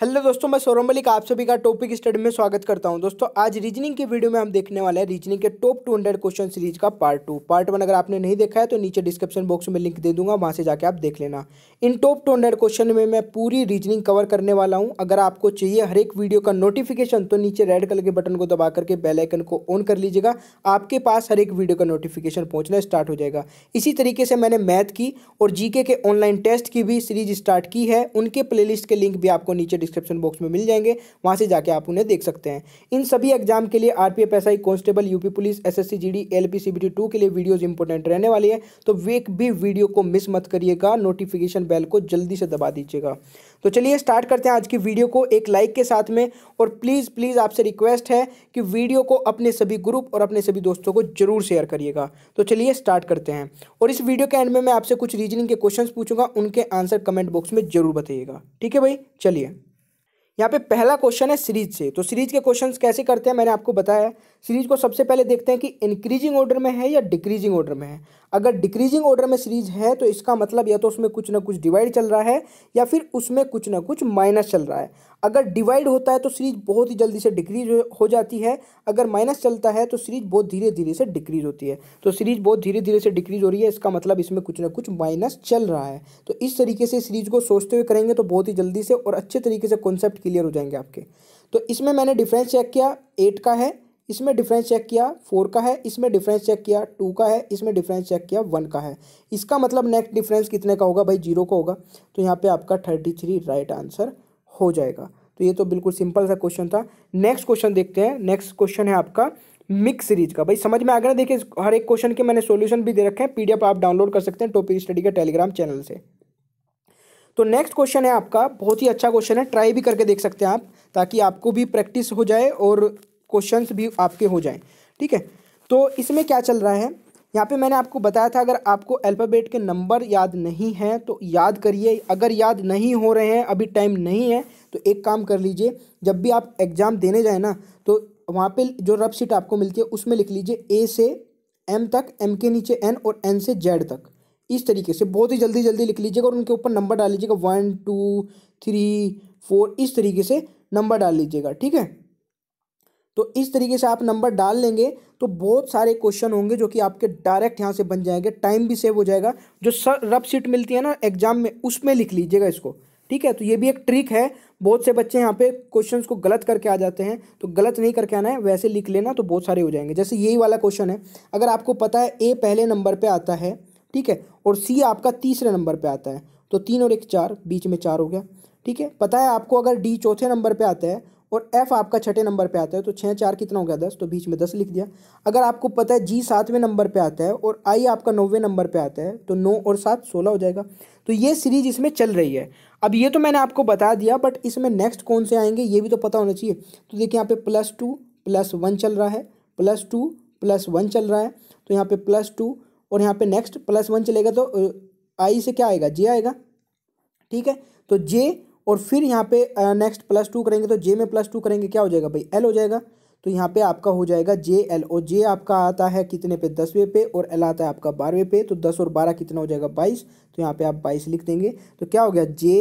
hello दोस्तों मैं सौरभ मलिक आप सभी का टॉपिक स्टडी में स्वागत करता हूं दोस्तों आज रीजनिंग की वीडियो में हम देखने वाले हैं रीजनिंग के टॉप 200 क्वेश्चन सीरीज का पार्ट टू पार्ट वन अगर आपने नहीं देखा है तो नीचे डिस्क्रिप्शन बॉक्स में लिंक दे दूंगा वहां से जाके आप देख लेना इन टॉप टू क्वेश्चन में मैं पूरी रीजनिंग कवर करने वाला हूँ अगर आपको चाहिए हर एक वीडियो का नोटिफिकेशन तो नीचे रेड कलर के बटन को दबा करके बेलाइकन को ऑन कर लीजिएगा आपके पास हर एक वीडियो का नोटिफिकेशन पहुँचना स्टार्ट हो जाएगा इसी तरीके से मैंने मैथ की और जी के ऑनलाइन टेस्ट की भी सीरीज स्टार्ट की है उनके प्ले के लिंक भी आपको नीचे डिस्क्रिप्शन बॉक्स में मिल जाएंगे वहाँ से जाके आप उन्हें देख सकते हैं इन सभी एग्जाम के लिए R P F S I constable UP police S S C G D L P C B T two के लिए वीडियोज़ इंपॉर्टेंट रहने वाली है तो एक भी वीडियो को मिस मत करिएगा नोटिफिकेशन बेल को जल्दी से दबा दीजिएगा तो चलिए स्टार्ट करते हैं आज की वीडियो को एक लाइक के साथ में और प्लीज़ प्लीज़ आपसे रिक्वेस्ट है कि वीडियो को अपने सभी ग्रुप और अपने सभी दोस्तों को जरूर शेयर करिएगा तो चलिए स्टार्ट करते हैं और इस वीडियो के एंड में मैं आपसे कुछ रीजनिंग के क्वेश्चंस पूछूंगा उनके आंसर कमेंट बॉक्स में जरूर बताइएगा ठीक है भाई चलिए यहाँ पे पहला क्वेश्चन है सीरीज से तो सीरीज के क्वेश्चन कैसे करते हैं मैंने आपको बताया सीरीज को सबसे पहले देखते हैं कि इंक्रीजिंग ऑर्डर में है या डिक्रीजिंग ऑर्डर में है अगर डिक्रीजिंग ऑर्डर में सीरीज है तो इसका मतलब या तो उसमें कुछ ना कुछ डिवाइड चल रहा है या फिर उसमें कुछ ना कुछ माइनस चल रहा है अगर डिवाइड होता है तो सीरीज बहुत ही जल्दी से डिक्रीज हो जाती है अगर माइनस चलता है तो सीरीज बहुत धीरे धीरे से डिक्रीज होती है तो सीरीज बहुत धीरे धीरे से डिक्रीज हो रही है इसका मतलब इसमें कुछ ना कुछ माइनस चल रहा है तो इस तरीके से सीरीज को सोचते हुए करेंगे तो बहुत ही जल्दी से और अच्छे तरीके से कॉन्सेप्ट क्लियर हो जाएंगे आपके तो इसमें मैंने डिफरेंस चेक किया एट का है इसमें डिफरेंस चेक किया फोर का है इसमें डिफरेंस चेक किया टू का है इसमें डिफरेंस चेक किया वन का है इसका मतलब नेक्स्ट डिफरेंस कितने का होगा भाई जीरो का होगा तो यहाँ पे आपका थर्टी थ्री राइट आंसर हो जाएगा तो ये तो बिल्कुल सिंपल सा क्वेश्चन था नेक्स्ट क्वेश्चन देखते हैं नेक्स्ट क्वेश्चन है आपका मिक्स सीरीज का भाई समझ में आ गया देखिए हर एक क्वेश्चन के मैंने सोल्यूशन भी दे रखे हैं पी आप डाउनलोड कर सकते हैं टॉपिक स्टडी के टेलीग्राम चैनल से तो नेक्स्ट क्वेश्चन है आपका बहुत ही अच्छा क्वेश्चन है ट्राई भी करके देख सकते हैं आप ताकि आपको भी प्रैक्टिस हो जाए और क्वेश्चंस भी आपके हो जाएं ठीक है तो इसमें क्या चल रहा है यहाँ पे मैंने आपको बताया था अगर आपको अल्फ़ाबेट के नंबर याद नहीं हैं तो याद करिए अगर याद नहीं हो रहे हैं अभी टाइम नहीं है तो एक काम कर लीजिए जब भी आप एग्ज़ाम देने जाए ना तो वहाँ पे जो रफ सीट आपको मिलती है उसमें लिख लीजिए ए से एम तक एम के नीचे एन और एन से जेड तक इस तरीके से बहुत ही जल्दी जल्दी लिख लीजिएगा और उनके ऊपर नंबर डाल लीजिएगा वन टू थ्री फोर इस तरीके से नंबर डाल लीजिएगा ठीक है तो इस तरीके से आप नंबर डाल लेंगे तो बहुत सारे क्वेश्चन होंगे जो कि आपके डायरेक्ट यहाँ से बन जाएंगे टाइम भी सेव हो जाएगा जो सर रफ सीट मिलती है ना एग्जाम में उसमें लिख लीजिएगा इसको ठीक है तो ये भी एक ट्रिक है बहुत से बच्चे यहाँ पे क्वेश्चंस को गलत करके आ जाते हैं तो गलत नहीं करके आना है वैसे लिख लेना तो बहुत सारे हो जाएंगे जैसे यही वाला क्वेश्चन है अगर आपको पता है ए पहले नंबर पे आता है ठीक है और सी आपका तीसरे नंबर पे आता है तो तीन और एक चार बीच में चार हो गया ठीक है पता है आपको अगर डी चौथे नंबर पर आता है और एफ आपका छठे नंबर पे आता है तो छः चार कितना हो गया दस तो बीच में दस लिख दिया अगर आपको पता है जी सातवें नंबर पे आता है और आई आपका नौवें नंबर पे आता है तो नौ और सात सोलह हो जाएगा तो ये सीरीज इसमें चल रही है अब ये तो मैंने आपको बता दिया बट इसमें नेक्स्ट कौन से आएंगे ये भी तो पता होना चाहिए तो देखिए यहाँ पे प्लस टू प्लस वन चल रहा है प्लस टू प्लस वन चल रहा है तो यहाँ पे प्लस टू और यहाँ पे नेक्स्ट प्लस वन चलेगा तो आई से क्या आएगा जे आएगा ठीक है तो जे और फिर यहाँ पे नेक्स्ट प्लस टू करेंगे तो जे में प्लस टू करेंगे क्या हो जाएगा भाई एल हो जाएगा तो यहाँ पे आपका हो जाएगा जे एल और जे आपका आता है कितने पे दसवें पे और एल आता है आपका बारहवें पे तो दस और बारह कितना हो जाएगा बाईस तो यहाँ पे आप बाईस लिख देंगे तो क्या हो गया जे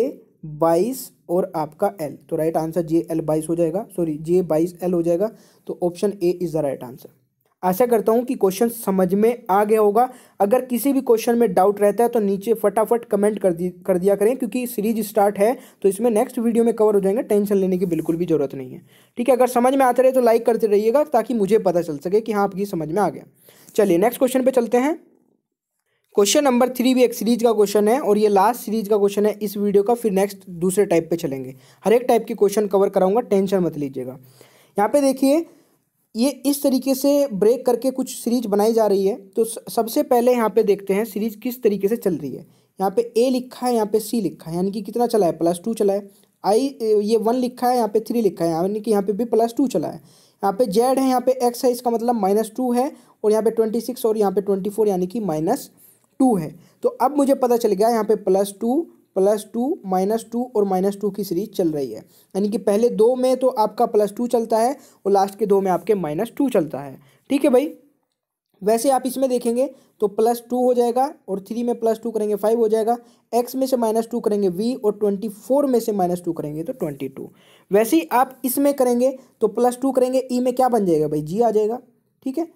बाईस और आपका एल तो राइट आंसर जे एल बाईस हो जाएगा सॉरी जे बाईस एल हो जाएगा तो option A is the right answer आशा करता हूँ कि क्वेश्चन समझ में आ गया होगा अगर किसी भी क्वेश्चन में डाउट रहता है तो नीचे फटाफट कमेंट कर दी कर दिया करें क्योंकि सीरीज स्टार्ट है तो इसमें नेक्स्ट वीडियो में कवर हो जाएंगे टेंशन लेने की बिल्कुल भी ज़रूरत नहीं है ठीक है अगर समझ में आते रहे तो लाइक करते रहिएगा ताकि मुझे पता चल सके कि हाँ आपकी समझ में आ गया चलिए नेक्स्ट क्वेश्चन पर चलते हैं क्वेश्चन नंबर थ्री भी एक सीरीज का क्वेश्चन है और ये लास्ट सीरीज का क्वेश्चन है इस वीडियो का फिर नेक्स्ट दूसरे टाइप पे चलेंगे हर एक टाइप के क्वेश्चन कवर कराऊंगा टेंशन मत लीजिएगा यहाँ पे देखिए ये इस तरीके से ब्रेक करके कुछ सीरीज बनाई जा रही है तो सबसे पहले यहाँ पे देखते हैं सीरीज किस तरीके से चल रही है यहाँ पे ए लिखा है यहाँ पे सी लिखा है यानी कि कितना चला है प्लस टू चला है आई ये वन लिखा है यहाँ पे थ्री लिखा है यानी कि यहाँ पे भी प्लस टू चला है यहाँ पे जेड है यहाँ पे एक्स है इसका मतलब माइनस टू है और यहाँ पे ट्वेंटी सिक्स और यहाँ पे ट्वेंटी फोर यानी कि माइनस टू है तो अब मुझे पता चल गया यहाँ पे plus two plus two minus two और माइनस टू की सीरीज चल रही है यानी कि पहले दो में तो आपका प्लस टू चलता है और लास्ट के दो में आपके माइनस टू चलता है ठीक है भाई वैसे आप इसमें देखेंगे तो प्लस टू हो जाएगा और थ्री में प्लस टू करेंगे फाइव हो जाएगा एक्स में से माइनस टू करेंगे वी और ट्वेंटी फोर में से माइनस टू करेंगे तो ट्वेंटी टू वैसे ही आप इसमें करेंगे तो प्लस टू करेंगे ई में क्या बन जाएगा भाई जी आ जाएगा ठीक है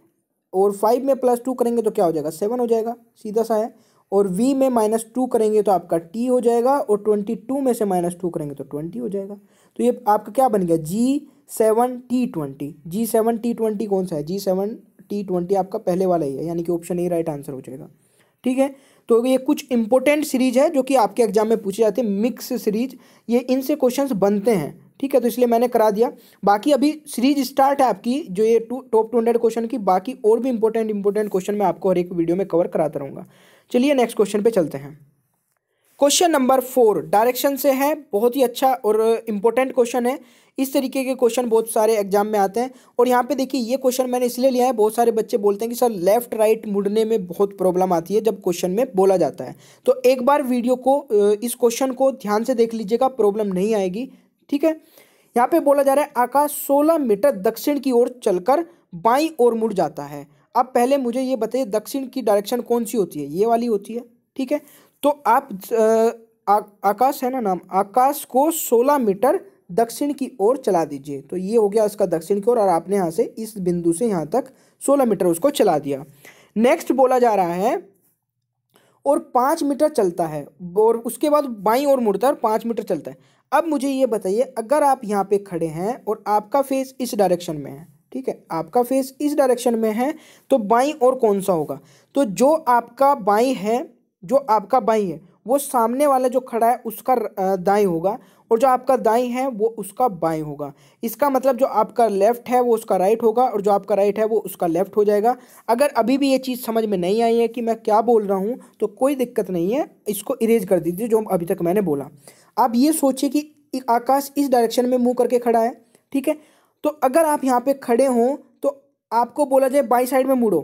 और फाइव में प्लस टू करेंगे तो क्या हो जाएगा सेवन हो जाएगा सीधा सा है और v में माइनस टू करेंगे तो आपका t हो जाएगा और ट्वेंटी टू में से माइनस टू करेंगे तो ट्वेंटी हो जाएगा तो ये आपका क्या बन गया G seven T twenty G seven T twenty कौन सा है जी सेवन टी ट्वेंटी आपका पहले वाला ही है यानी कि ऑप्शन ए राइट आंसर हो जाएगा ठीक है तो ये कुछ इंपॉर्टेंट सीरीज है जो कि आपके एग्जाम में पूछे जाते हैं मिक्स सीरीज ये इनसे क्वेश्चंस बनते हैं ठीक है तो इसलिए मैंने करा दिया बाकी अभी सीरीज स्टार्ट है आपकी जो ये टॉप टू हंड्रेड क्वेश्चन की बाकी और भी इंपॉर्टेंट इंपॉर्टेंट क्वेश्चन मैं आपको हर एक वीडियो में कवर कराता रहूँगा चलिए नेक्स्ट क्वेश्चन पे चलते हैं क्वेश्चन नंबर फोर डायरेक्शन से है बहुत ही अच्छा और इम्पोर्टेंट क्वेश्चन है इस तरीके के क्वेश्चन बहुत सारे एग्जाम में आते हैं और यहाँ पे देखिए ये क्वेश्चन मैंने इसलिए लिया है बहुत सारे बच्चे बोलते हैं कि सर लेफ्ट राइट मुड़ने में बहुत प्रॉब्लम आती है जब क्वेश्चन में बोला जाता है तो एक बार वीडियो को इस क्वेश्चन को ध्यान से देख लीजिएगा प्रॉब्लम नहीं आएगी ठीक है यहाँ पे बोला जा रहा है आकाश सोलह मीटर दक्षिण की ओर चलकर बाई और मुड़ जाता है अब पहले मुझे ये बताइए दक्षिण की डायरेक्शन कौन सी होती है ये वाली होती है ठीक है तो आप आ, आकाश है ना नाम आकाश को सोलह मीटर दक्षिण की ओर चला दीजिए तो ये हो गया उसका दक्षिण की ओर और आपने यहाँ से इस बिंदु से यहाँ तक सोलह मीटर उसको चला दिया नेक्स्ट बोला जा रहा है और पाँच मीटर चलता है और उसके बाद बाई और मुड़ता है और पाँच मीटर चलता है अब मुझे ये बताइए अगर आप यहाँ पे खड़े हैं और आपका फेस इस डायरेक्शन में है ठीक है आपका फेस इस डायरेक्शन में है तो बाई और कौन सा होगा तो जो आपका बाई है जो आपका बाई है वो सामने वाला जो खड़ा है उसका दाई होगा और जो आपका दाई है वो उसका बाएं होगा इसका मतलब जो आपका लेफ्ट है वो उसका राइट होगा और जो आपका राइट है वो उसका लेफ्ट हो जाएगा अगर अभी भी ये चीज़ समझ में नहीं आई है कि मैं क्या बोल रहा हूँ तो कोई दिक्कत नहीं है इसको इरेज कर दीजिए जो अभी तक मैंने बोला आप ये सोचिए कि आकाश इस डायरेक्शन में मुँह करके खड़ा है ठीक है तो अगर आप यहाँ पे खड़े हों तो आपको बोला जाए बाई साइड में मुड़ो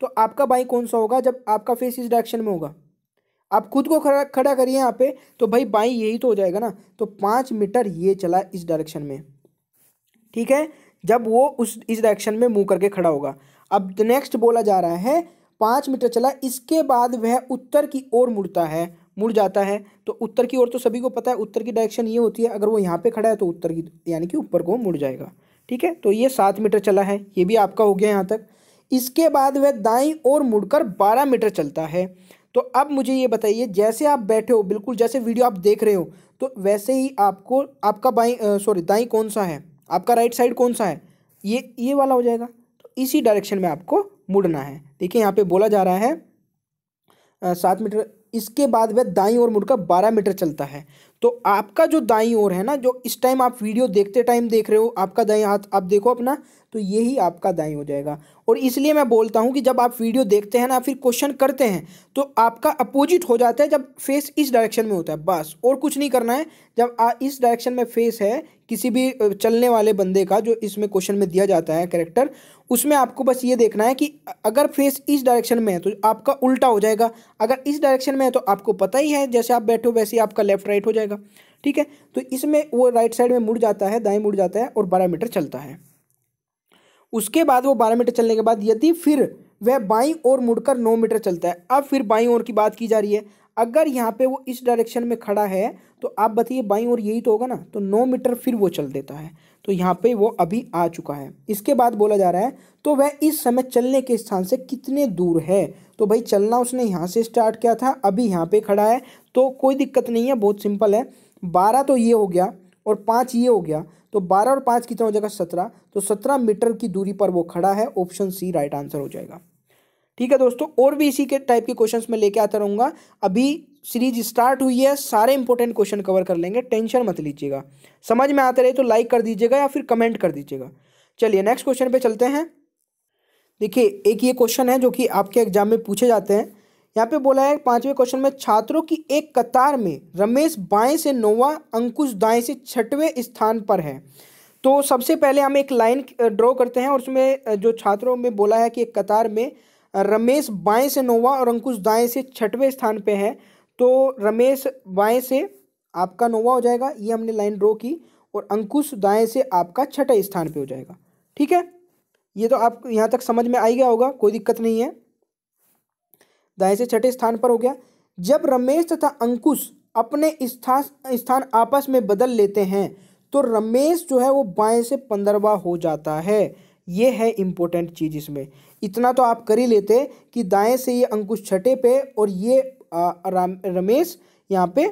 तो आपका बाई कौन सा होगा जब आपका फेस इस डायरेक्शन में होगा आप खुद को खड़ा खड़ा करिए यहाँ पे तो भाई बाई यही तो हो जाएगा ना तो पाँच मीटर ये चला इस डायरेक्शन में ठीक है जब वो उस इस डायरेक्शन में मुंह करके खड़ा होगा अब नेक्स्ट बोला जा रहा है पाँच मीटर चला इसके बाद वह उत्तर की ओर मुड़ता है मुड़ जाता है तो उत्तर की ओर तो सभी को पता है उत्तर की डायरेक्शन ये होती है अगर वो यहाँ पे खड़ा है तो उत्तर की यानी कि ऊपर को मुड़ जाएगा ठीक है तो ये सात मीटर चला है ये भी आपका हो गया यहाँ तक इसके बाद वह दाई और मुड़कर बारह मीटर चलता है तो अब मुझे ये बताइए जैसे आप बैठे हो बिल्कुल जैसे वीडियो आप देख रहे हो तो वैसे ही आपको आपका बाई सॉरी दाई कौन सा है आपका राइट साइड कौन सा है ये ये वाला हो जाएगा तो इसी डायरेक्शन में आपको मुड़ना है देखिए यहाँ पे बोला जा रहा है सात मीटर इसके बाद वह दाई ओर मुड़कर बारह मीटर चलता है तो आपका जो दाई ओर है ना जो इस टाइम आप वीडियो देखते टाइम देख रहे हो आपका दाई हाथ आप देखो अपना तो यही आपका दाई हो जाएगा और इसलिए मैं बोलता हूँ कि जब आप वीडियो देखते हैं ना फिर क्वेश्चन करते हैं तो आपका अपोजिट हो जाता है जब फेस इस डायरेक्शन में होता है बस और कुछ नहीं करना है जब आ, इस डायरेक्शन में फेस है किसी भी चलने वाले बंदे का जो इसमें क्वेश्चन में दिया जाता है करेक्टर उसमें आपको बस ये देखना है कि अगर फेस इस डायरेक्शन में है तो आपका उल्टा हो जाएगा अगर इस डायरेक्शन में है तो आपको पता ही है जैसे आप बैठे हो वैसे ही आपका लेफ्ट राइट हो जाएगा ठीक है तो इसमें वो राइट साइड में मुड़ जाता है दाएँ मुड़ जाता है और बारह मीटर चलता है उसके बाद वो बारह मीटर चलने के बाद यदि फिर वह बाईं ओर मुड़कर नौ मीटर चलता है अब फिर बाईं ओर की बात की जा रही है अगर यहाँ पे वो इस डायरेक्शन में खड़ा है तो आप बताइए बाईं ओर यही तो होगा ना तो नौ मीटर फिर वो चल देता है तो यहाँ पे वो अभी आ चुका है इसके बाद बोला जा रहा है तो वह इस समय चलने के स्थान से कितने दूर है तो भाई चलना उसने यहाँ से स्टार्ट किया था अभी यहाँ पे खड़ा है तो कोई दिक्कत नहीं है बहुत सिंपल है बारह तो ये हो गया और पाँच ये हो गया तो बारह और पाँच कितना हो जाएगा सत्रह तो सत्रह मीटर की दूरी पर वो खड़ा है ऑप्शन सी राइट आंसर हो जाएगा ठीक है दोस्तों और भी इसी के टाइप के क्वेश्चन में लेके आता रहूँगा अभी सीरीज स्टार्ट हुई है सारे इंपॉर्टेंट क्वेश्चन कवर कर लेंगे टेंशन मत लीजिएगा समझ में आते रहे तो लाइक कर दीजिएगा या फिर कमेंट कर दीजिएगा चलिए नेक्स्ट क्वेश्चन पे चलते हैं देखिए एक ये क्वेश्चन है जो कि आपके एग्जाम में पूछे जाते हैं यहाँ पे बोला है पांचवें क्वेश्चन में छात्रों की एक कतार में रमेश बाएं से नौवा अंकुश दाएं से छठवें स्थान पर है तो सबसे पहले हम एक लाइन ड्रॉ करते हैं और उसमें जो छात्रों में बोला है कि एक कतार में रमेश बाएं से नौवा और अंकुश दाएं से छठवें स्थान पे है तो रमेश बाएं से आपका नौवा हो जाएगा ये हमने लाइन ड्रॉ की और अंकुश दाएं से आपका छठे स्थान पे हो जाएगा ठीक है ये तो आप यहाँ तक समझ में आ गया होगा कोई दिक्कत नहीं है दाएं से छठे स्थान पर हो गया जब रमेश तथा अंकुश अपने स्थान स्थान आपस में बदल लेते हैं तो रमेश जो है वो बाएं से पंद्रवा हो जाता है ये है इम्पोर्टेंट चीज़ इसमें इतना तो आप कर ही लेते कि दाएं से ये अंकुश छठे पे और ये रमेश यहाँ पे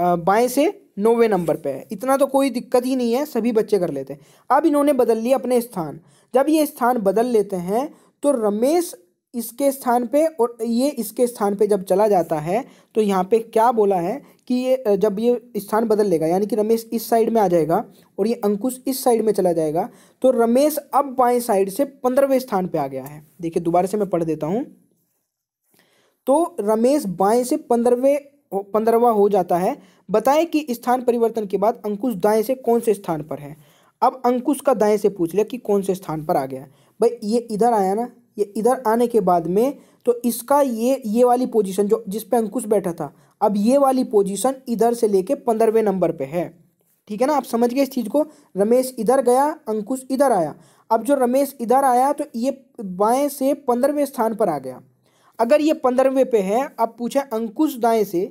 बाएं से नौवे नंबर पे है इतना तो कोई दिक्कत ही नहीं है सभी बच्चे कर लेते हैं अब इन्होंने बदल लिया अपने स्थान जब ये स्थान बदल लेते हैं तो रमेश इसके स्थान पे और ये इसके स्थान पे जब चला जाता है तो यहाँ पे क्या बोला है कि ये जब ये स्थान बदल लेगा यानी कि रमेश इस साइड में आ जाएगा और ये अंकुश इस साइड में चला जाएगा तो रमेश अब बाएं साइड से पंद्रहवें स्थान पे आ गया है देखिए दोबारा से मैं पढ़ देता हूँ तो रमेश बाएं से पंद्रहवें पंद्रहवा हो जाता है बताएं कि स्थान परिवर्तन के बाद अंकुश दाएँ से कौन से स्थान पर है अब अंकुश का दाएँ से पूछ लिया कि कौन से स्थान पर आ गया भाई ये इधर आया ना ये इधर आने के बाद में तो इसका ये ये वाली पोजीशन जो जिस पे अंकुश बैठा था अब ये वाली पोजीशन इधर से लेके पंद्रहवें नंबर पे है ठीक है ना आप समझ गए इस चीज़ को रमेश इधर गया अंकुश इधर आया अब जो रमेश इधर आया तो ये बाएं से पंद्रहवें स्थान पर आ गया अगर ये पंद्रहवें पे है अब पूछे अंकुश दाएँ से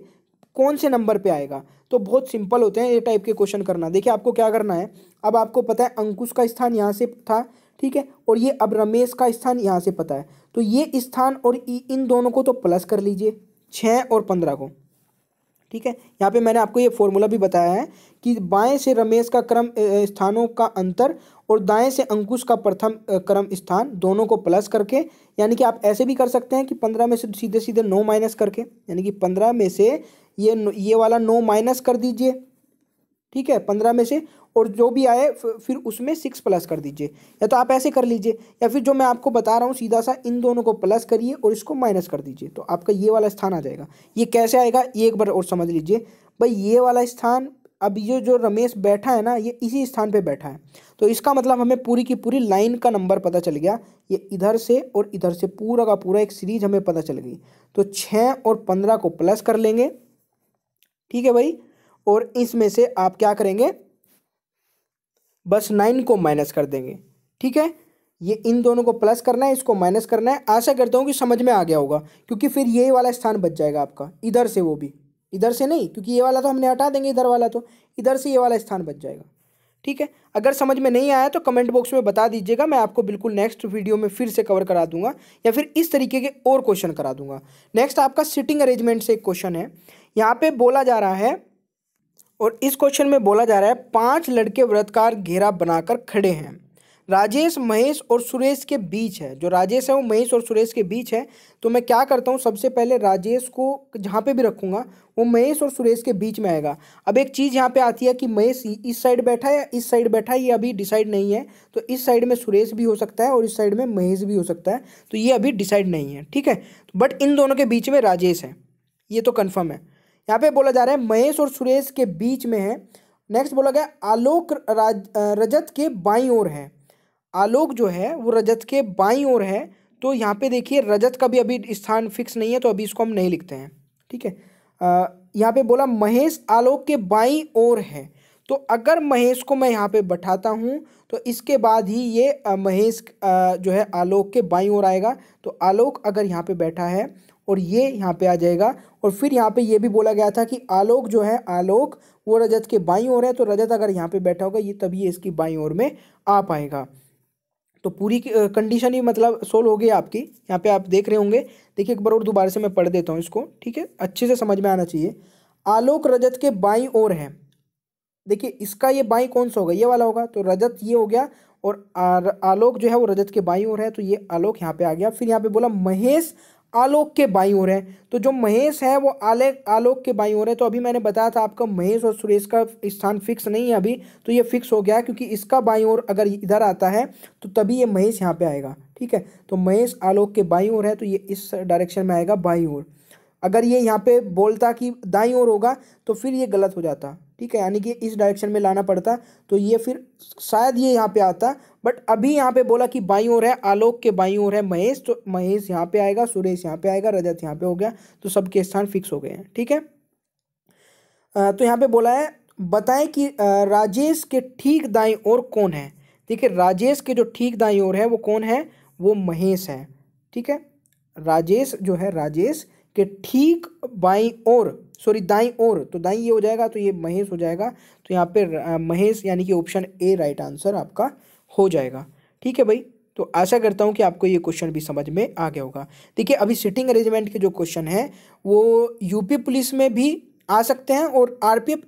कौन से नंबर पर आएगा तो बहुत सिंपल होते हैं ये टाइप के क्वेश्चन करना देखिए आपको क्या करना है अब आपको पता है अंकुश का स्थान यहाँ से था ठीक है और ये अब रमेश का स्थान यहाँ से पता है तो ये स्थान और इन दोनों को तो प्लस कर लीजिए छः और पंद्रह को ठीक है यहाँ पे मैंने आपको ये फॉर्मूला भी बताया है कि बाएं से रमेश का क्रम स्थानों का अंतर और दाएं से अंकुश का प्रथम क्रम स्थान दोनों को प्लस करके यानी कि आप ऐसे भी कर सकते हैं कि पंद्रह में से सीधे सीधे नौ माइनस करके यानी कि पंद्रह में से ये ये वाला नौ माइनस कर दीजिए ठीक है पंद्रह में से और जो भी आए फिर उसमें सिक्स प्लस कर दीजिए या तो आप ऐसे कर लीजिए या फिर जो मैं आपको बता रहा हूँ सीधा सा इन दोनों को प्लस करिए और इसको माइनस कर दीजिए तो आपका ये वाला स्थान आ जाएगा ये कैसे आएगा ये एक बार और समझ लीजिए भाई ये वाला स्थान अब ये जो रमेश बैठा है ना ये इसी स्थान पर बैठा है तो इसका मतलब हमें पूरी की पूरी लाइन का नंबर पता चल गया ये इधर से और इधर से पूरा का पूरा एक सीरीज हमें पता चल गई तो छः और पंद्रह को प्लस कर लेंगे ठीक है भाई और इसमें से आप क्या करेंगे बस नाइन को माइनस कर देंगे ठीक है ये इन दोनों को प्लस करना है इसको माइनस करना है आशा करता हूँ कि समझ में आ गया होगा क्योंकि फिर ये वाला स्थान बच जाएगा आपका इधर से वो भी इधर से नहीं क्योंकि ये वाला तो हमने हटा देंगे इधर वाला तो इधर से ये वाला स्थान बच जाएगा ठीक है अगर समझ में नहीं आया तो कमेंट बॉक्स में बता दीजिएगा मैं आपको बिल्कुल नेक्स्ट वीडियो में फिर से कवर करा दूंगा या फिर इस तरीके के और क्वेश्चन करा दूंगा नेक्स्ट आपका सिटिंग अरेंजमेंट से एक क्वेश्चन है यहाँ पे बोला जा रहा है और इस क्वेश्चन में बोला जा रहा है पांच लड़के व्रतकार घेरा बनाकर खड़े हैं राजेश महेश और सुरेश के बीच है जो राजेश है वो महेश और सुरेश के बीच है तो मैं क्या करता हूँ सबसे पहले राजेश को जहाँ पे भी रखूँगा वो महेश और सुरेश के बीच में आएगा अब एक चीज़ यहाँ पे आती है कि महेश इस साइड बैठा है या इस साइड बैठा है ये अभी डिसाइड नहीं है तो इस साइड में सुरेश भी हो सकता है और इस साइड में महेश भी हो सकता है तो ये अभी डिसाइड नहीं है ठीक है बट इन दोनों के बीच में राजेश है ये तो कन्फर्म है यहाँ पे बोला जा रहा है महेश और सुरेश के बीच में है नेक्स्ट बोला गया आलोक राज रजत के बाई ओर है आलोक जो है वो रजत के बाई ओर है तो यहाँ पे देखिए रजत का भी अभी स्थान फिक्स नहीं है तो अभी इसको हम नहीं लिखते हैं ठीक है यहाँ पे बोला महेश आलोक के बाई ओर है तो अगर महेश को मैं यहाँ पे बैठाता हूँ तो इसके बाद ही ये महेश जो है आलोक के बाई ओर आएगा तो आलोक अगर यहाँ पे बैठा है और ये यहाँ पे आ जाएगा और फिर यहाँ पे ये भी बोला गया था कि आलोक जो है आलोक वो रजत के बाई ओर है तो रजत अगर यहाँ पे बैठा होगा ये तभी इसकी बाई ओर में आ पाएगा तो पूरी कंडीशन ही मतलब सोल्व हो गई आपकी यहाँ पे आप देख रहे होंगे देखिए एक बार और दोबारा से मैं पढ़ देता हूँ इसको ठीक है अच्छे से समझ में आना चाहिए आलोक रजत के बाई ओर है देखिए इसका ये बाई कौन सा होगा ये वाला होगा तो रजत ये हो गया और आलोक जो है वो रजत के बाई ओर है तो ये आलोक यहाँ पे आ गया फिर यहाँ पे बोला महेश आलोक के बाई ओर है तो जो महेश है वो आले आलोक के बाई ओर है तो अभी मैंने बताया था आपका महेश और सुरेश का स्थान फिक्स नहीं है अभी तो ये फिक्स हो गया है क्योंकि इसका बाई ओर अगर इधर आता है तो तभी ये महेश यहाँ पे आएगा ठीक है तो महेश आलोक के बाई ओर है तो ये इस डायरेक्शन में आएगा बाई ओर अगर ये यहाँ पे बोलता कि दाई ओर होगा तो फिर ये गलत हो जाता ठीक है यानी कि इस डायरेक्शन में लाना पड़ता तो ये फिर शायद ये यहाँ पे आता बट अभी यहाँ पे बोला कि बाई ओर है आलोक के बाई ओर है महेश तो महेश यहाँ पे आएगा सुरेश यहाँ पे आएगा रजत यहाँ पे हो गया तो सबके स्थान फिक्स हो गए हैं ठीक है तो यहाँ पे बोला है बताएं कि राजेश के ठीक दाई ओर कौन है ठीक है राजेश के जो ठीक दाई ओर है वो कौन है वो महेश है ठीक है राजेश जो है राजेश कि ठीक बाई और सॉरी दाई और तो दाई ये हो जाएगा तो ये महेश हो जाएगा तो यहाँ पे महेश यानी कि ऑप्शन ए राइट आंसर आपका हो जाएगा ठीक है भाई तो आशा करता हूँ कि आपको ये क्वेश्चन भी समझ में आ गया होगा देखिए अभी सिटिंग अरेंजमेंट के जो क्वेश्चन हैं वो यूपी पुलिस में भी आ सकते हैं और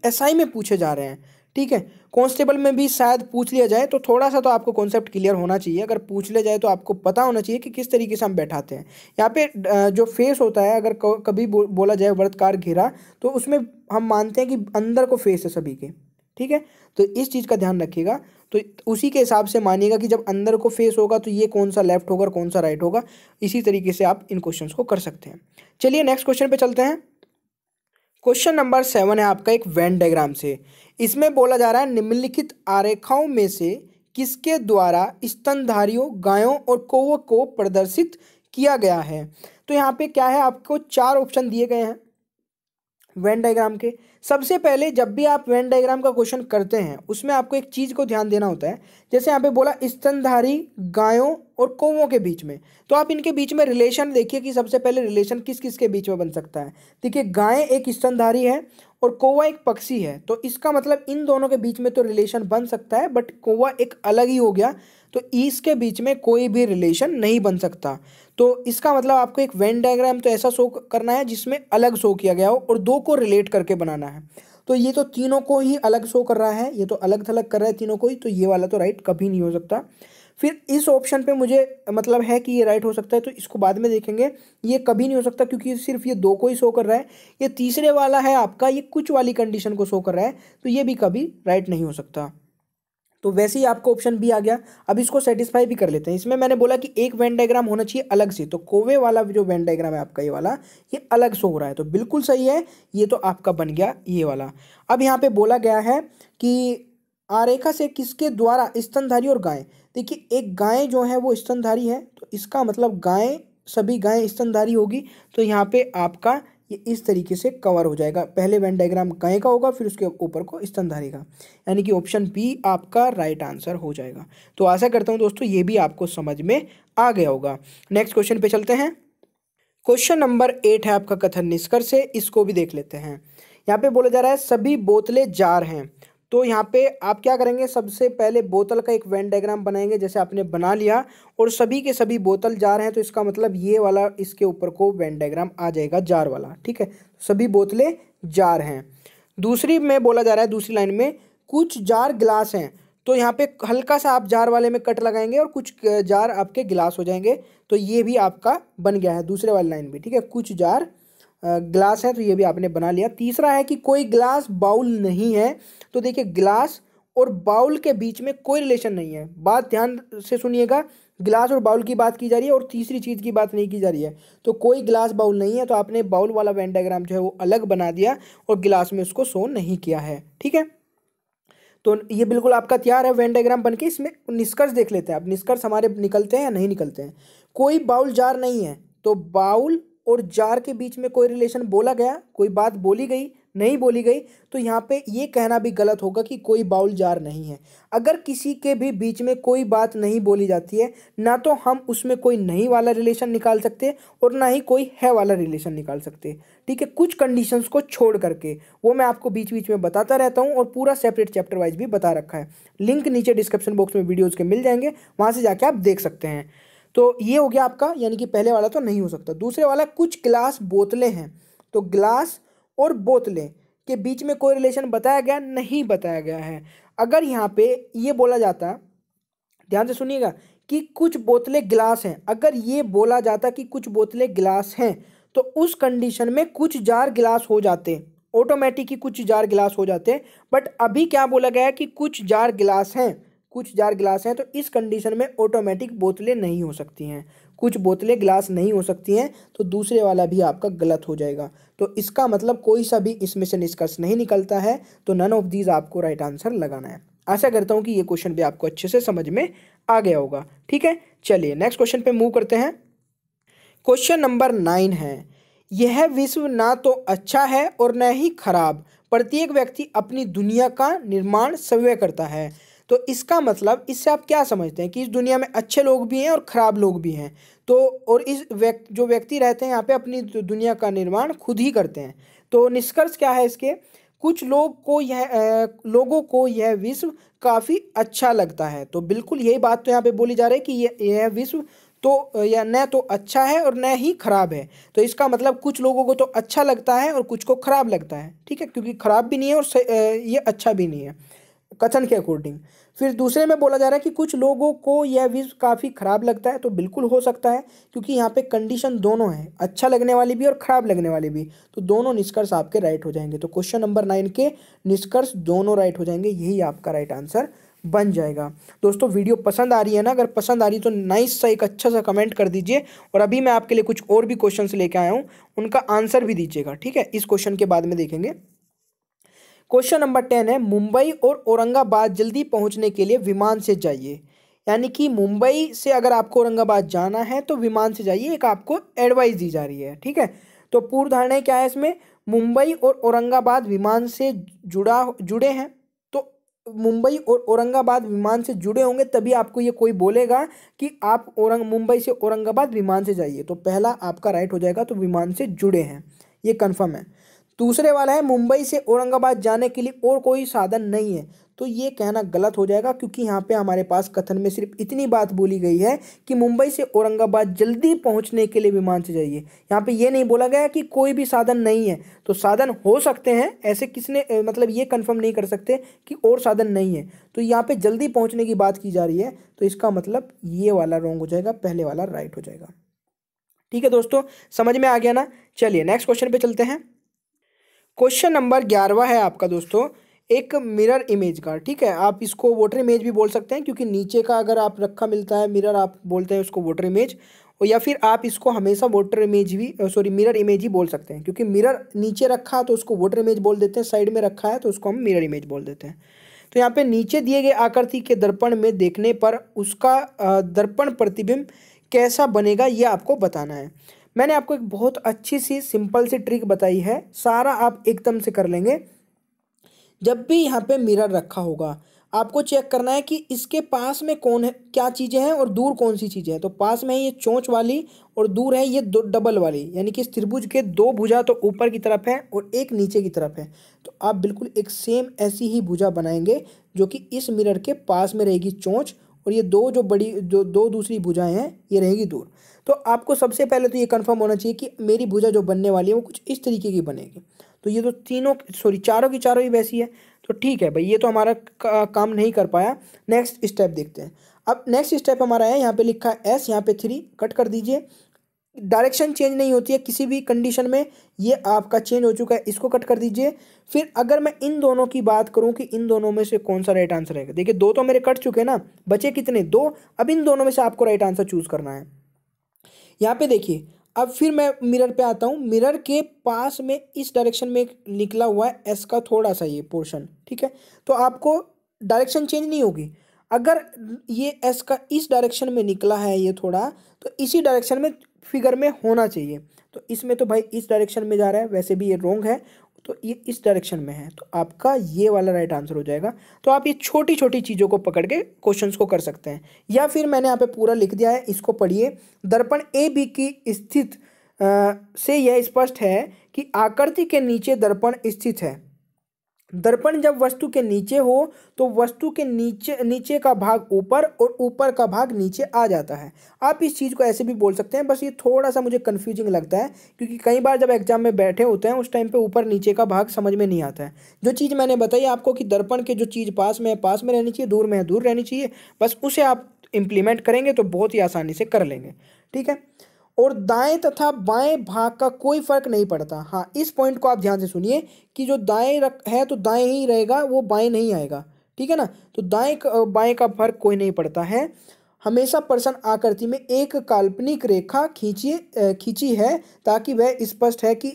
एस आई में पूछे जा रहे हैं ठीक है कांस्टेबल में भी शायद पूछ लिया जाए तो थोड़ा सा तो आपको कॉन्सेप्ट क्लियर होना चाहिए अगर पूछ लिया जाए तो आपको पता होना चाहिए कि किस तरीके से हम बैठाते हैं यहाँ पे जो फेस होता है अगर कभी बोला जाए वर्तकार घेरा तो उसमें हम मानते हैं कि अंदर को फेस है सभी के ठीक है तो इस चीज़ का ध्यान रखिएगा तो उसी के हिसाब से मानिएगा कि जब अंदर को फेस होगा तो ये कौन सा लेफ्ट होगा कौन सा राइट होगा इसी तरीके से आप इन क्वेश्चंस को कर सकते हैं चलिए नेक्स्ट क्वेश्चन पे चलते हैं क्वेश्चन नंबर सेवन है आपका एक वैन डायग्राम से इसमें बोला जा रहा है निम्नलिखित आरेखाओं में से किसके द्वारा स्तनधारियों गायों और कौओं को प्रदर्शित किया गया है तो यहाँ पे क्या है आपको चार ऑप्शन दिए गए हैं वेन डायग्राम के सबसे पहले जब भी आप वेन डायग्राम का क्वेश्चन करते हैं उसमें आपको एक चीज़ को ध्यान देना होता है जैसे यहाँ पे बोला स्तनधारी गायों और कौवों के बीच में तो आप इनके बीच में रिलेशन देखिए कि सबसे पहले रिलेशन किस किस के बीच में बन सकता है देखिए गायें एक स्तनधारी है और कोवा एक पक्षी है तो इसका मतलब इन दोनों के बीच में तो रिलेशन बन सकता है बट कोवा एक अलग ही हो गया तो इसके बीच में कोई भी रिलेशन नहीं बन सकता तो इसका मतलब आपको एक वेन डायग्राम तो ऐसा शो करना है जिसमें अलग शो किया गया हो और दो को रिलेट करके बनाना है तो ये तो तीनों को ही अलग शो कर रहा है ये तो अलग थलग कर रहा है तीनों को ही तो ये वाला तो राइट कभी नहीं हो सकता फिर इस ऑप्शन पे मुझे मतलब है कि ये राइट हो सकता है तो इसको बाद में देखेंगे ये कभी नहीं हो सकता क्योंकि सिर्फ ये दो को ही शो कर रहा है ये तीसरे वाला है आपका ये कुछ वाली कंडीशन को शो कर रहा है तो ये भी कभी राइट नहीं हो सकता तो वैसे ही आपको ऑप्शन बी आ गया अब इसको सेटिस्फाई भी कर लेते हैं इसमें मैंने बोला कि एक वेन डायग्राम होना चाहिए अलग से तो कोवे वाला जो वेन डायग्राम है आपका ये वाला ये अलग से हो रहा है तो बिल्कुल सही है ये तो आपका बन गया ये वाला अब यहाँ पे बोला गया है कि आरेखा से किसके द्वारा स्तनधारी और गाय देखिए एक गाय जो है वो स्तनधारी है तो इसका मतलब गाय सभी गाय स्तनधारी होगी तो यहाँ पे आपका ये इस तरीके से कवर हो जाएगा पहले वेन डायग्राम गाय का होगा फिर उसके ऊपर को स्तनधारी का यानी कि ऑप्शन बी आपका राइट आंसर हो जाएगा तो आशा करता हूँ दोस्तों ये भी आपको समझ में आ गया होगा नेक्स्ट क्वेश्चन पे चलते हैं क्वेश्चन नंबर एट है आपका कथन निष्कर्ष इसको भी देख लेते हैं यहाँ पे बोला जा रहा है सभी बोतलें जार हैं तो यहाँ पे आप क्या करेंगे सबसे पहले बोतल का एक वेन डायग्राम बनाएंगे जैसे आपने बना लिया और सभी के सभी बोतल जार हैं तो इसका मतलब ये वाला इसके ऊपर को वेन डायग्राम आ जाएगा जार वाला ठीक है सभी बोतलें जार हैं दूसरी में बोला जा रहा है दूसरी लाइन में कुछ जार गिलास हैं तो यहाँ पे हल्का सा आप जार वाले में कट लगाएंगे और कुछ जार आपके गिलास हो जाएंगे तो ये भी आपका बन गया है दूसरे वाली लाइन भी ठीक है कुछ जार ग्लास है तो ये भी आपने बना लिया तीसरा है कि कोई ग्लास बाउल नहीं है तो देखिए ग्लास और बाउल के बीच में कोई रिलेशन नहीं है बात ध्यान से सुनिएगा ग्लास और बाउल की बात की जा रही है और तीसरी चीज़ की बात नहीं की जा रही है तो कोई ग्लास बाउल नहीं है तो आपने बाउल वाला वेंडाग्राम जो है वो अलग बना दिया और गिलास में उसको शो नहीं किया है ठीक है तो ये बिल्कुल आपका तैयार है वेंडाग्राम बन के इसमें निष्कर्ष देख लेते हैं अब निष्कर्ष हमारे निकलते हैं या नहीं निकलते हैं कोई बाउल जार नहीं है तो बाउल और जार के बीच में कोई रिलेशन बोला गया कोई बात बोली गई नहीं बोली गई तो यहाँ पे ये कहना भी गलत होगा कि कोई बाउल जार नहीं है अगर किसी के भी बीच में कोई बात नहीं बोली जाती है ना तो हम उसमें कोई नहीं वाला रिलेशन निकाल सकते और ना ही कोई है वाला रिलेशन निकाल सकते ठीक है कुछ कंडीशंस को छोड़ करके वो मैं आपको बीच बीच में बताता रहता हूँ और पूरा सेपरेट चैप्टर वाइज भी बता रखा है लिंक नीचे डिस्क्रिप्शन बॉक्स में वीडियोज़ के मिल जाएंगे वहाँ से जाके आप देख सकते हैं तो ये हो गया आपका यानी कि पहले वाला तो नहीं हो सकता दूसरे वाला कुछ ग्लास बोतलें हैं तो ग्लास और बोतलें के बीच में कोई रिलेशन बताया गया नहीं बताया गया है अगर यहाँ पे ये बोला जाता ध्यान से सुनिएगा कि कुछ बोतलें ग्लास हैं अगर ये बोला जाता कि कुछ बोतलें ग्लास हैं तो उस कंडीशन में कुछ जार गिलास हो जाते ऑटोमेटिक ही कुछ जार गिलास हो जाते बट अभी क्या बोला गया है कि कुछ जार गिलास हैं कुछ जार गिलास हैं तो इस कंडीशन में ऑटोमेटिक बोतलें नहीं हो सकती हैं कुछ बोतलें गिलास नहीं हो सकती हैं तो दूसरे वाला भी आपका गलत हो जाएगा तो इसका मतलब कोई सा भी इसमें से निष्कर्ष नहीं निकलता है तो नन ऑफ दीज आपको राइट आंसर लगाना है आशा करता हूँ कि ये क्वेश्चन भी आपको अच्छे से समझ में आ गया होगा ठीक है चलिए नेक्स्ट क्वेश्चन पे मूव करते हैं क्वेश्चन नंबर नाइन है यह विश्व ना तो अच्छा है और न ही खराब प्रत्येक व्यक्ति अपनी दुनिया का निर्माण स्वयं करता है तो इसका मतलब इससे आप क्या समझते हैं कि इस दुनिया में अच्छे लोग भी हैं और ख़राब लोग भी हैं तो और इस व्यक्ति जो व्यक्ति रहते हैं यहाँ पे अपनी दुनिया का निर्माण खुद ही करते हैं तो निष्कर्ष क्या है इसके कुछ लोग को यह लोगों को यह विश्व काफ़ी अच्छा लगता है तो बिल्कुल यही बात तो यहाँ पे बोली जा रही है कि यह यह विश्व तो या न तो अच्छा है और न ही खराब है तो इसका मतलब कुछ लोगों को तो अच्छा लगता है और कुछ को खराब लगता है ठीक है क्योंकि खराब भी नहीं है और ये अच्छा भी नहीं है कथन के अकॉर्डिंग फिर दूसरे में बोला जा रहा है कि कुछ लोगों को यह विज काफ़ी ख़राब लगता है तो बिल्कुल हो सकता है क्योंकि यहाँ पे कंडीशन दोनों है अच्छा लगने वाली भी और ख़राब लगने वाली भी तो दोनों निष्कर्ष आपके राइट हो जाएंगे तो क्वेश्चन नंबर नाइन के निष्कर्ष दोनों राइट हो जाएंगे यही आपका राइट आंसर बन जाएगा दोस्तों वीडियो पसंद आ रही है ना अगर पसंद आ रही है तो नाइस सा एक अच्छा सा कमेंट कर दीजिए और अभी मैं आपके लिए कुछ और भी क्वेश्चन लेके आया हूँ उनका आंसर भी दीजिएगा ठीक है इस क्वेश्चन के बाद में देखेंगे क्वेश्चन नंबर टेन है मुंबई और औरंगाबाद जल्दी पहुंचने के लिए विमान से जाइए यानी कि मुंबई से अगर आपको औरंगाबाद जाना है तो विमान से जाइए एक आपको एडवाइस दी जा रही है ठीक है तो पूर्व धारणा क्या है इसमें मुंबई और औरंगाबाद विमान से जुड़ा जुड़े हैं तो मुंबई और औरंगाबाद विमान से जुड़े होंगे तभी आपको ये कोई बोलेगा कि आप औरंग मुंबई से औरंगाबाद विमान से जाइए तो पहला आपका राइट हो जाएगा तो विमान से जुड़े हैं ये कन्फर्म है दूसरे वाला है मुंबई से औरंगाबाद जाने के लिए और कोई साधन नहीं है तो ये कहना गलत हो जाएगा क्योंकि यहाँ पे हमारे पास कथन में सिर्फ इतनी बात बोली गई है कि मुंबई से औरंगाबाद जल्दी पहुँचने के लिए विमान से जाइए यहाँ पे ये नहीं बोला गया कि कोई भी साधन नहीं है तो साधन हो सकते हैं ऐसे किसने मतलब ये कंफर्म नहीं कर सकते कि और साधन नहीं है तो यहाँ पर जल्दी पहुँचने की बात की जा रही है तो इसका मतलब ये वाला रॉन्ग हो जाएगा पहले वाला राइट हो जाएगा ठीक है दोस्तों समझ में आ गया ना चलिए नेक्स्ट क्वेश्चन पर चलते हैं क्वेश्चन नंबर ग्यारहवा है आपका दोस्तों एक मिरर इमेज का ठीक है आप इसको वोटर इमेज भी बोल सकते हैं क्योंकि नीचे का अगर आप रखा मिलता है मिरर आप बोलते हैं उसको वोटर इमेज और या फिर आप इसको हमेशा वोटर इमेज भी सॉरी मिरर इमेज ही बोल सकते हैं क्योंकि मिरर नीचे रखा है तो उसको वोटर इमेज बोल देते हैं साइड में रखा है तो उसको हम मिरर इमेज बोल देते हैं तो यहाँ पे नीचे दिए गए आकृति के दर्पण में देखने पर उसका दर्पण प्रतिबिंब कैसा बनेगा ये आपको बताना है मैंने आपको एक बहुत अच्छी सी सिंपल सी ट्रिक बताई है सारा आप एकदम से कर लेंगे जब भी यहाँ पे मिरर रखा होगा आपको चेक करना है कि इसके पास में कौन है क्या चीज़ें हैं और दूर कौन सी चीज़ें हैं तो पास में है ये चोंच वाली और दूर है ये दो डबल वाली यानी कि इस त्रिभुज के दो भुजा तो ऊपर की तरफ है और एक नीचे की तरफ है तो आप बिल्कुल एक सेम ऐसी ही भुजा बनाएंगे जो कि इस मिरर के पास में रहेगी चोंच और ये दो जो बड़ी जो दो दूसरी भुजाएँ हैं ये रहेगी दूर तो आपको सबसे पहले तो ये कंफर्म होना चाहिए कि मेरी भुजा जो बनने वाली है वो कुछ इस तरीके की बनेगी तो ये तो तीनों सॉरी चारों की चारों ही वैसी है तो ठीक है भाई ये तो हमारा का, काम नहीं कर पाया नेक्स्ट स्टेप देखते हैं अब नेक्स्ट स्टेप हमारा है यहाँ पे लिखा है एस यहाँ पे थ्री कट कर दीजिए डायरेक्शन चेंज नहीं होती है किसी भी कंडीशन में ये आपका चेंज हो चुका है इसको कट कर दीजिए फिर अगर मैं इन दोनों की बात करूं कि इन दोनों में से कौन सा राइट आंसर रहेगा देखिए दो तो मेरे कट चुके हैं ना बचे कितने दो अब इन दोनों में से आपको राइट आंसर चूज़ करना है यहाँ पे देखिए अब फिर मैं मिरर पे आता हूँ मिरर के पास में इस डायरेक्शन में निकला हुआ है एस का थोड़ा सा ये पोर्शन ठीक है तो आपको डायरेक्शन चेंज नहीं होगी अगर ये एस का इस डायरेक्शन में निकला है ये थोड़ा तो इसी डायरेक्शन में फिगर में होना चाहिए तो इसमें तो भाई इस डायरेक्शन में जा रहा है वैसे भी ये रोंग है तो ये इस डायरेक्शन में है तो आपका ये वाला राइट आंसर हो जाएगा तो आप ये छोटी छोटी चीज़ों को पकड़ के क्वेश्चन को कर सकते हैं या फिर मैंने यहाँ पे पूरा लिख दिया है इसको पढ़िए दर्पण ए बी की स्थित आ, से यह स्पष्ट है कि आकृति के नीचे दर्पण स्थित है दर्पण जब वस्तु के नीचे हो तो वस्तु के नीचे नीचे का भाग ऊपर और ऊपर का भाग नीचे आ जाता है आप इस चीज़ को ऐसे भी बोल सकते हैं बस ये थोड़ा सा मुझे कन्फ्यूजिंग लगता है क्योंकि कई बार जब एग्जाम में बैठे होते हैं उस टाइम पे ऊपर नीचे का भाग समझ में नहीं आता है जो चीज़ मैंने बताई आपको कि दर्पण के जो चीज़ पास में है पास में रहनी चाहिए दूर में है दूर रहनी चाहिए बस उसे आप इम्प्लीमेंट करेंगे तो बहुत ही आसानी से कर लेंगे ठीक है और दाएं तथा बाएं भाग का कोई फर्क नहीं पड़ता हाँ इस पॉइंट को आप ध्यान से सुनिए कि जो दाएं रख है तो दाएं ही रहेगा वो बाएं नहीं आएगा ठीक है ना तो दाएं बाएं का फर्क कोई नहीं पड़ता है हमेशा पर्सन आकृति में एक काल्पनिक रेखा खींची खींची है ताकि वह स्पष्ट है कि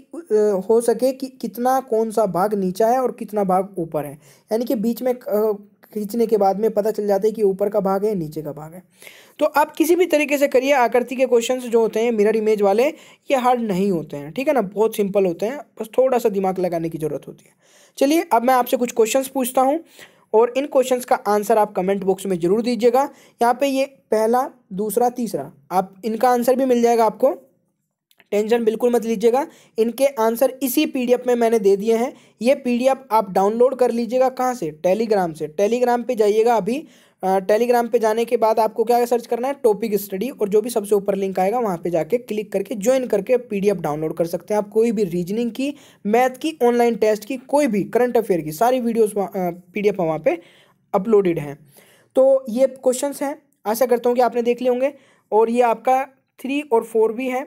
हो सके कि कितना कौन सा भाग नीचा है और कितना भाग ऊपर है यानी कि बीच में खींचने के बाद में पता चल जाता है कि ऊपर का भाग है नीचे का भाग है तो आप किसी भी तरीके से करिए आकृति के क्वेश्चन जो होते हैं मिरर इमेज वाले ये हार्ड नहीं होते हैं ठीक है ना बहुत सिंपल होते हैं बस थोड़ा सा दिमाग लगाने की ज़रूरत होती है चलिए अब मैं आपसे कुछ क्वेश्चन पूछता हूँ और इन क्वेश्चंस का आंसर आप कमेंट बॉक्स में ज़रूर दीजिएगा यहाँ पे ये पहला दूसरा तीसरा आप इनका आंसर भी मिल जाएगा आपको टेंशन बिल्कुल मत लीजिएगा इनके आंसर इसी पीडीएफ में मैंने दे दिए हैं ये पीडीएफ आप डाउनलोड कर लीजिएगा कहाँ से टेलीग्राम से टेलीग्राम पे जाइएगा अभी टेलीग्राम पे जाने के बाद आपको क्या सर्च करना है टॉपिक स्टडी और जो भी सबसे ऊपर लिंक आएगा वहाँ पे जाके क्लिक करके ज्वाइन करके पीडीएफ डाउनलोड कर सकते हैं आप कोई भी रीजनिंग की मैथ की ऑनलाइन टेस्ट की कोई भी करंट अफेयर की सारी वीडियोज पी डी वहाँ पे अपलोडेड हैं तो ये क्वेश्चन हैं आशा करता हूँ कि आपने देख लिए होंगे और ये आपका थ्री और फोर भी है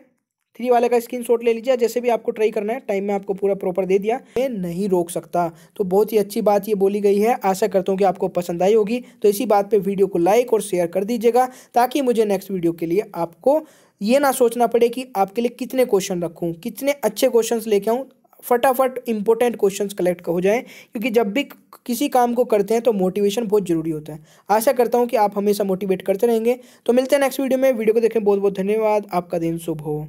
थ्री वाले का स्क्रीन शॉट ले लीजिए जैसे भी आपको ट्राई करना है टाइम में आपको पूरा प्रॉपर दे दिया मैं नहीं रोक सकता तो बहुत ही अच्छी बात ये बोली गई है आशा करता हूँ कि आपको पसंद आई होगी तो इसी बात पर वीडियो को लाइक और शेयर कर दीजिएगा ताकि मुझे नेक्स्ट वीडियो के लिए आपको ये ना सोचना पड़े कि आपके लिए कितने क्वेश्चन रखूँ कितने अच्छे क्वेश्चन लेके आऊँ फटाफट इंपॉर्टेंट क्वेश्चन कलेक्ट हो जाएं क्योंकि जब भी किसी काम को करते हैं तो मोटिवेशन बहुत ज़रूरी होता है आशा करता हूँ कि आप हमेशा मोटिवेट करते रहेंगे तो मिलते हैं नेक्स्ट वीडियो में वीडियो को देखें बहुत बहुत धन्यवाद आपका दिन शुभ हो